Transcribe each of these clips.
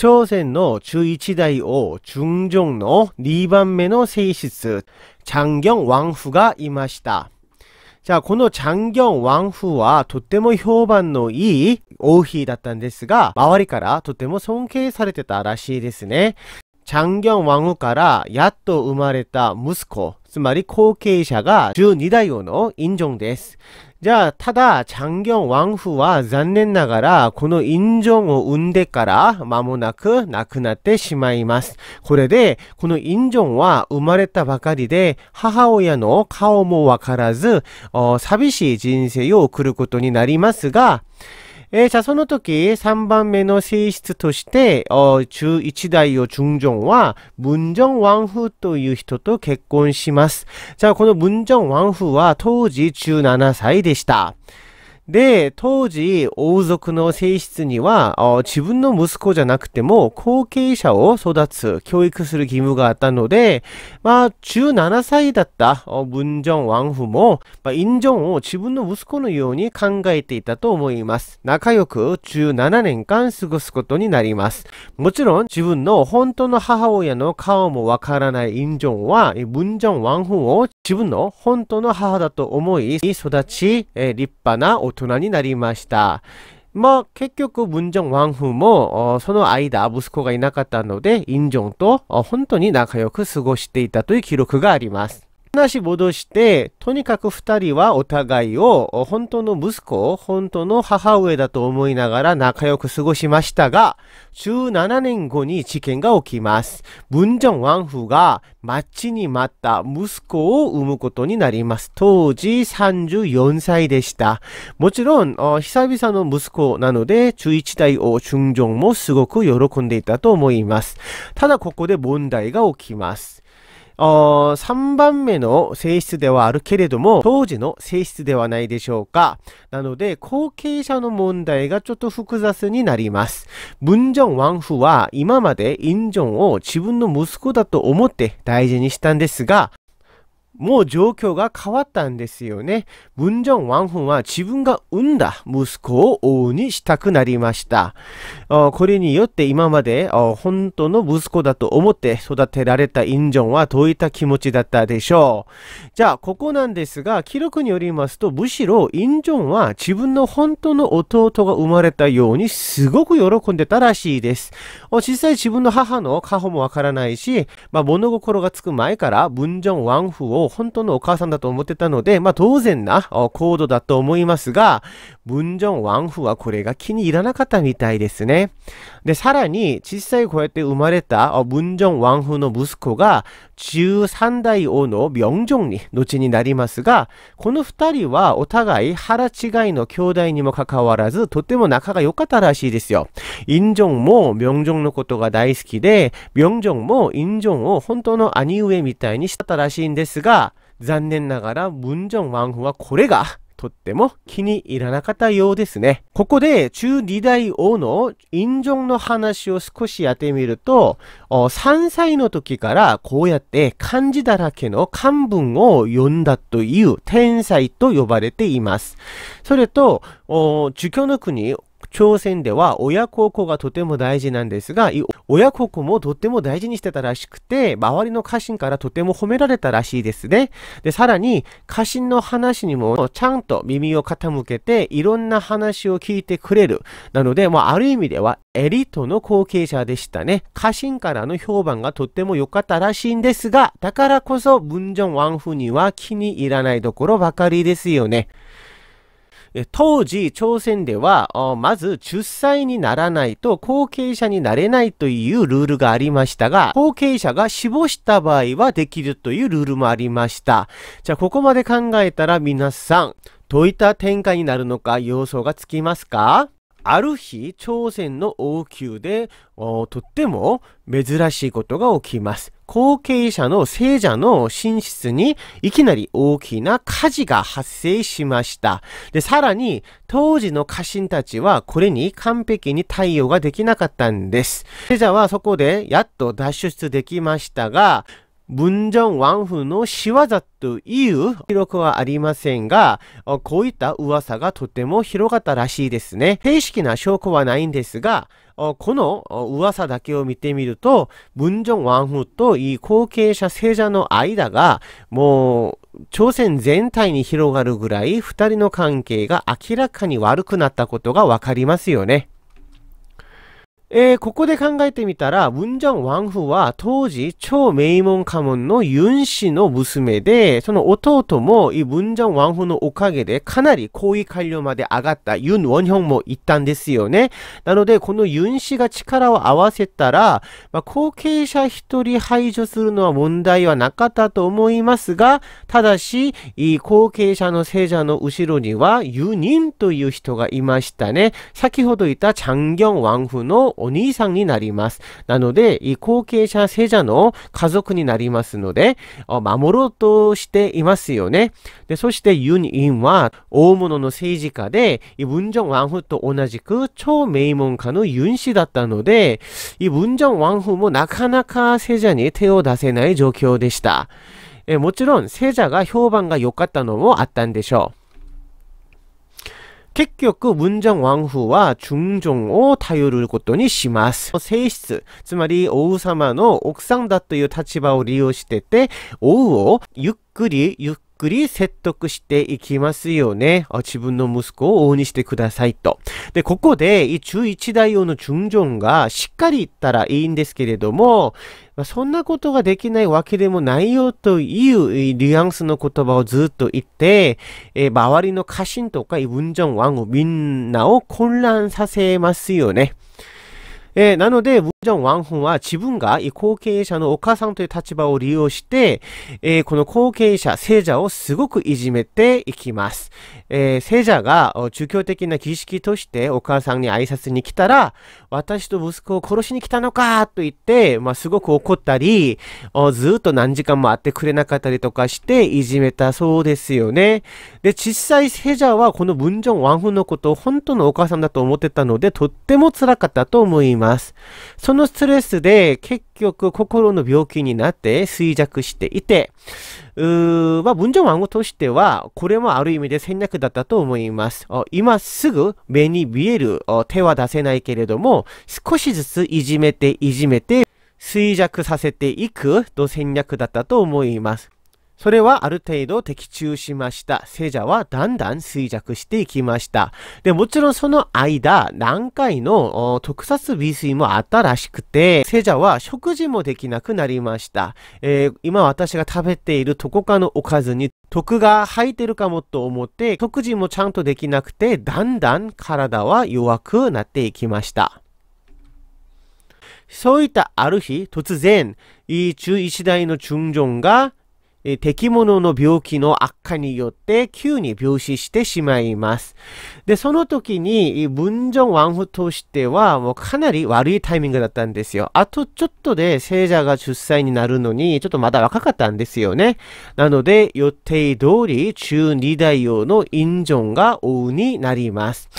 朝鮮の中一代王、中正の2番目の性質、チャンギョン王夫がいました。じゃあ、このチャンギョン王夫はとっても評判のいい王妃だったんですが、周りからとても尊敬されてたらしいですね。チャンギョン王夫からやっと生まれた息子、つまり後継者が12代王の印象です。じゃあ、ただ、チャンギョン・ワンフは残念ながら、このインジョンを生んでから間もなく亡くなってしまいます。これで、このインジョンは生まれたばかりで、母親の顔もわからず、寂しい人生を送ることになりますが、えー、じゃあその時3番目の性質として中一代を中尊は文正ワンフという人と結婚します。じゃあこの文正ワンフは当時17歳でした。で、当時、王族の性質には、自分の息子じゃなくても、後継者を育つ、教育する義務があったので、まあ、17歳だった文正王府も、まあ、印正を自分の息子のように考えていたと思います。仲良く17年間過ごすことになります。もちろん、自分の本当の母親の顔もわからない印正は、文正王府を自分の本当の母だと思い、育ち、立派な大人人になりました。まあ結局文正王府もその間息子がいなかったので、インジョンと本当に仲良く過ごしていたという記録があります。話戻して、とにかく二人はお互いを本当の息子、本当の母上だと思いながら仲良く過ごしましたが、17年後に事件が起きます。文正ンフが待ちに待った息子を産むことになります。当時34歳でした。もちろん、久々の息子なので、中一代王中正もすごく喜んでいたと思います。ただここで問題が起きます。3番目の性質ではあるけれども、当時の性質ではないでしょうか。なので、後継者の問題がちょっと複雑になります。文正王府は今までインジョンを自分の息子だと思って大事にしたんですが、もう状況が変わったんですよね。文ン・ワンフンは自分が産んだ息子を王にしたくなりました。これによって今まで本当の息子だと思って育てられたインジョンはどういった気持ちだったでしょう。じゃあ、ここなんですが、記録によりますと、むしろインジョンは自分の本当の弟が生まれたようにすごく喜んでたらしいです。実際自分の母の過保もわからないし、まあ、物心がつく前からョン・ワンフンを本当のお母さんだと思ってたので、まあ当然な行動だと思いますが、文ンワンフはこれが気に入らなかったみたいですね。で、さらに、小さいこうやって生まれた文ンワンフの息子が、13代王の明正に後になりますが、この2人はお互い腹違いの兄弟にもかかわらず、とても仲が良かったらしいですよ。陰正も明正のことが大好きで、明正も陰正を本当の兄上みたいにしたらしいんですが、が残念ながら文ンワンフはこれがとっても気に入らなかったようですね。ここで中二大王の印象の話を少しやってみると、3歳の時からこうやって漢字だらけの漢文を読んだという天才と呼ばれています。それと、儒教の国、朝鮮では親孝行がとても大事なんですが、親孝行もとっても大事にしてたらしくて、周りの家臣からとても褒められたらしいですね。で、さらに、家臣の話にもちゃんと耳を傾けて、いろんな話を聞いてくれる。なので、まあ、ある意味ではエリートの後継者でしたね。家臣からの評判がとっても良かったらしいんですが、だからこそ、文ン・ジョン・ワンフには気に入らないところばかりですよね。当時、朝鮮では、まず10歳にならないと後継者になれないというルールがありましたが、後継者が死亡した場合はできるというルールもありました。じゃあ、ここまで考えたら皆さん、どういった展開になるのか様相がつきますかある日、朝鮮の王宮で、とっても珍しいことが起きます。後継者の聖者の寝室にいきなり大きな火事が発生しました。で、さらに当時の家臣たちはこれに完璧に対応ができなかったんです。聖者はそこでやっと脱出できましたが、文章ワンフの仕業という記録はありませんが、こういった噂がとても広がったらしいですね。正式な証拠はないんですが、この噂だけを見てみると、文章ワンフといい後継者聖者の間が、もう、朝鮮全体に広がるぐらい二人の関係が明らかに悪くなったことがわかりますよね。えー、ここで考えてみたら、文章ワンフは当時超名門家門のユン氏の娘で、その弟もい文章ワンフのおかげでかなり高位官僚まで上がったユン・ウォンヒョンもいったんですよね。なので、このユン氏が力を合わせたら、まあ、後継者一人排除するのは問題はなかったと思いますが、ただし、後継者の聖者の後ろにはユニンという人がいましたね。先ほど言ったチャンギョン・ワンフのお兄さんになります。なので、後継者聖者の家族になりますので、守ろうとしていますよね。でそしてユン・インは大物の政治家で、文正王府と同じく超名門家のユン氏だったので、文正王府もなかなか聖者に手を出せない状況でした。えもちろん、聖者が評判が良かったのもあったんでしょう。結局、文章王府は、中中を頼ることにします。性質、つまり王様の奥さんだという立場を利用してて、王をゆっくりゆっくり説得していきますよね。自分の息子を王にしてくださいと。で、ここで、中一大用の順正がしっかり言ったらいいんですけれども、まそんなことができないわけでもないよというニュアンスの言葉をずっと言って、えー、周りの家臣とか文ワンをみんなを混乱させますよね。えー、なので、ムン・ジョン・ワンフンは自分が後継者のお母さんという立場を利用して、えー、この後継者、聖者をすごくいじめていきます。えー、聖者が宗教的な儀式としてお母さんに挨拶に来たら、私と息子を殺しに来たのかと言って、まあ、すごく怒ったり、ずっと何時間も会ってくれなかったりとかしていじめたそうですよね。で、実際聖者はこのムン・ジョン・ワンフンのことを本当のお母さんだと思ってたので、とっても辛かったと思います。ます。そのストレスで結局心の病気になって衰弱していて、うーまあ、文章暗号としては、これもある意味で戦略だったと思います。今すぐ目に見える手は出せないけれども、少しずついじめていじめて衰弱させていくと戦略だったと思います。それはある程度的中しました。聖者はだんだん衰弱していきました。で、もちろんその間、何回の特撮微水もあったらしくて、聖者は食事もできなくなりました。えー、今私が食べているどこかのおかずに徳が入ってるかもと思って、食事もちゃんとできなくて、だんだん体は弱くなっていきました。そういったある日、突然、いい中一代の中将が、え敵物の病気の悪化によって急に病死してしまいます。で、その時に、文正王府としては、もうかなり悪いタイミングだったんですよ。あとちょっとで聖者が出歳になるのに、ちょっとまだ若かったんですよね。なので、予定通り中二大王の陰状が王になります。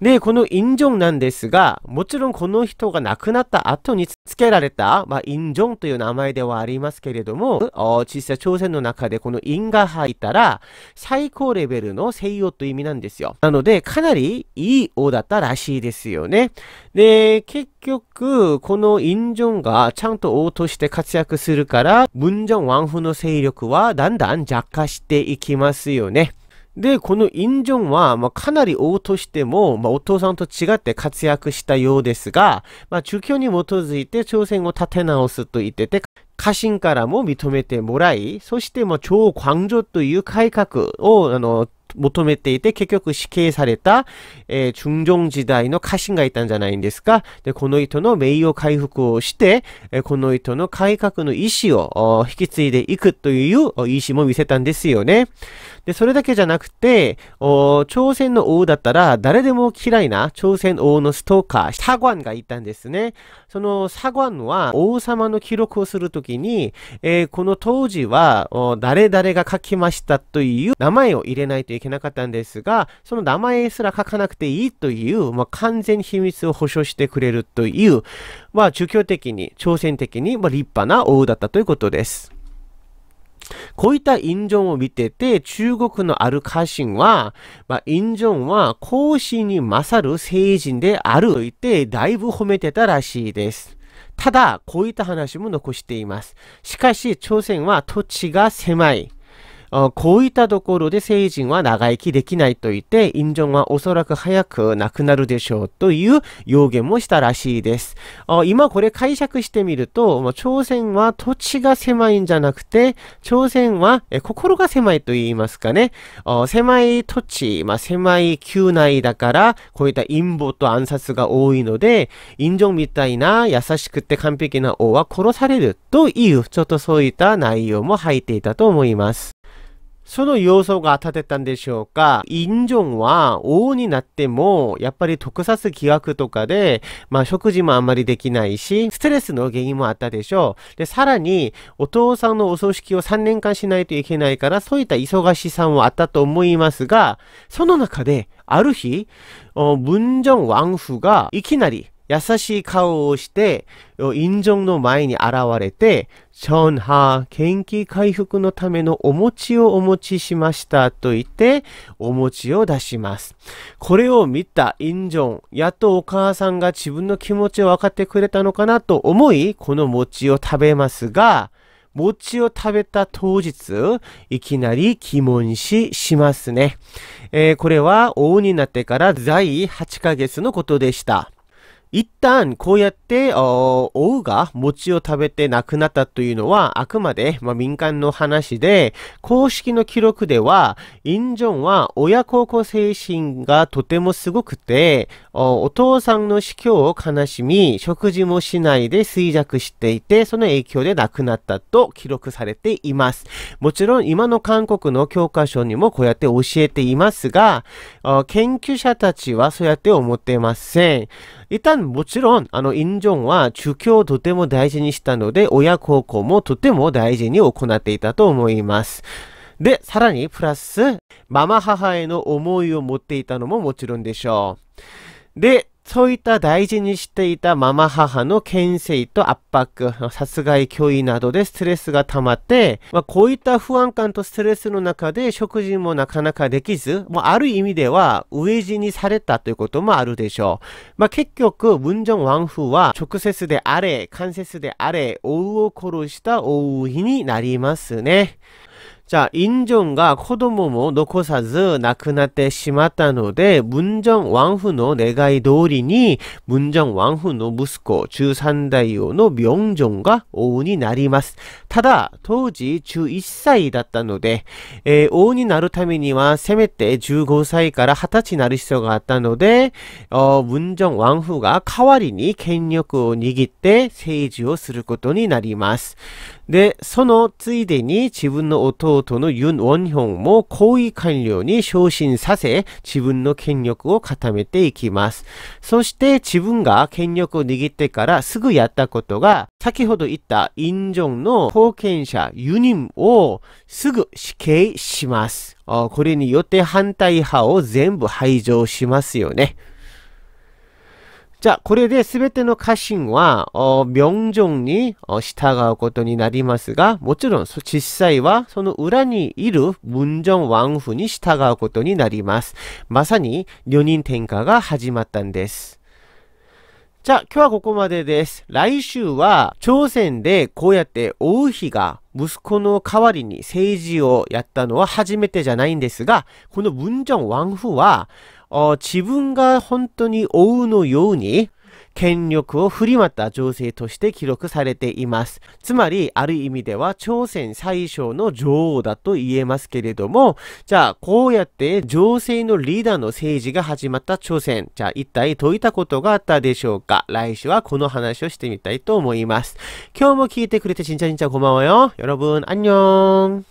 で、この陰状なんですが、もちろんこの人が亡くなった後に付けられた、まあ、陰ンという名前ではありますけれども、小さ朝鮮の中でこの因が入ったら、最高レベルの西洋という意味なんですよ。なので、かなりいい王だったらしいですよね。で、結局、このインがちゃんと王として活躍するから、文ンワンフの勢力はだんだん弱化していきますよね。で、このインジョンは、まあ、かなり王としても、まあ、お父さんと違って活躍したようですが、まあ、中教に基づいて朝鮮を立て直すと言ってて、家臣からも認めてもらい、そしてもう超皇女という改革を、あの、求めていて、結局死刑された、えー、中正時代の家臣がいたんじゃないんですか。で、この人の名誉回復をして、えー、この人の改革の意思を引き継いでいくという意思も見せたんですよね。で、それだけじゃなくて、朝鮮の王だったら誰でも嫌いな朝鮮王のストーカー、サガンがいたんですね。そのサガンは王様の記録をするときに、えー、この当時は誰々が書きましたという名前を入れないといけないいけなかったんですが、その名前すら書かなくていいという、まあ、完全に秘密を保証してくれるという、まあ、儒教的に、朝鮮的に、ま立派な王だったということです。こういった印象を見てて、中国のある家臣は、まあ、印ジは孔子に勝る聖人であると言って、だいぶ褒めてたらしいです。ただ、こういった話も残しています。しかし、朝鮮は土地が狭い。こういったところで成人は長生きできないと言って、インジョンはおそらく早く亡くなるでしょうという予言もしたらしいです。今これ解釈してみると、朝鮮は土地が狭いんじゃなくて、朝鮮は心が狭いと言いますかね。狭い土地、狭い宮内だから、こういった陰謀と暗殺が多いので、インジョンみたいな優しくて完璧な王は殺されるという、ちょっとそういった内容も入っていたと思います。その要素が立てたんでしょうか印ンは王になっても、やっぱり特撮疑惑とかで、まあ食事もあんまりできないし、ストレスの原因もあったでしょう。で、さらに、お父さんのお葬式を3年間しないといけないから、そういった忙しさもあったと思いますが、その中で、ある日、文正王府がいきなり優しい顔をして、院長の前に現れて、ションハー、気回復のためのお餅をお持ちしましたと言って、お餅を出します。これを見た院長、やっとお母さんが自分の気持ちを分かってくれたのかなと思い、この餅を食べますが、餅を食べた当日、いきなり疑問視しますね。えー、これは王になってから在8ヶ月のことでした。一旦こうやって、お、うが餅を食べて亡くなったというのはあくまで、まあ、民間の話で、公式の記録では、インジョンは親孝行精神がとてもすごくて、お父さんの死去を悲しみ、食事もしないで衰弱していて、その影響で亡くなったと記録されています。もちろん今の韓国の教科書にもこうやって教えていますが、研究者たちはそうやって思っていません。一旦ん、もちろん、あの、インジョンは、儒教をとても大事にしたので、親孝行もとても大事に行っていたと思います。で、さらにプラス、ママ母への思いを持っていたのももちろんでしょう。で、そういった大事にしていたママ母の牽制と圧迫、殺害脅威などでストレスが溜まって、まあ、こういった不安感とストレスの中で食事もなかなかできず、もうある意味では飢え死にされたということもあるでしょう。まあ、結局、文正王夫は直接であれ、間接であれ、王を殺した王妃になりますね。じゃあ、インジョンが子供も残さず亡くなってしまったので、文ンワンフの願い通りに、文ンワンフの息子、中三代王の明ョジョンが王になります。ただ、当時11歳だったので、えー、王になるためには、せめて15歳から20歳になる必要があったので、文ンワンフが代わりに権力を握って政治をすることになります。で、そのついでに自分の弟のユン・ウォンヒョンも行為官僚に昇進させ、自分の権力を固めていきます。そして自分が権力を握ってからすぐやったことが、先ほど言ったインジョンの後見者ユニムをすぐ死刑します。これによって反対派を全部排除しますよね。じゃあ、これで全ての家臣は어명に従うことになりますがもちろん実際はその裏にいる文・정왕후に従うことになりますまさに女人転嫁が始まったんですじゃあ、今日はここまでです。来週は朝鮮でこうやって王妃が息子の代わりに政治をやったのは初めてじゃないんですが、この文正王府は、自分が本当に追うのように権力を振りまった情勢として記録されています。つまり、ある意味では朝鮮最小の女王だと言えますけれども、じゃあ、こうやって情勢のリーダーの政治が始まった朝鮮、じゃあ一体どういったことがあったでしょうか来週はこの話をしてみたいと思います。今日も聞いてくれてんんゃ진ゃこんばんはよ。여러 분、 ーん。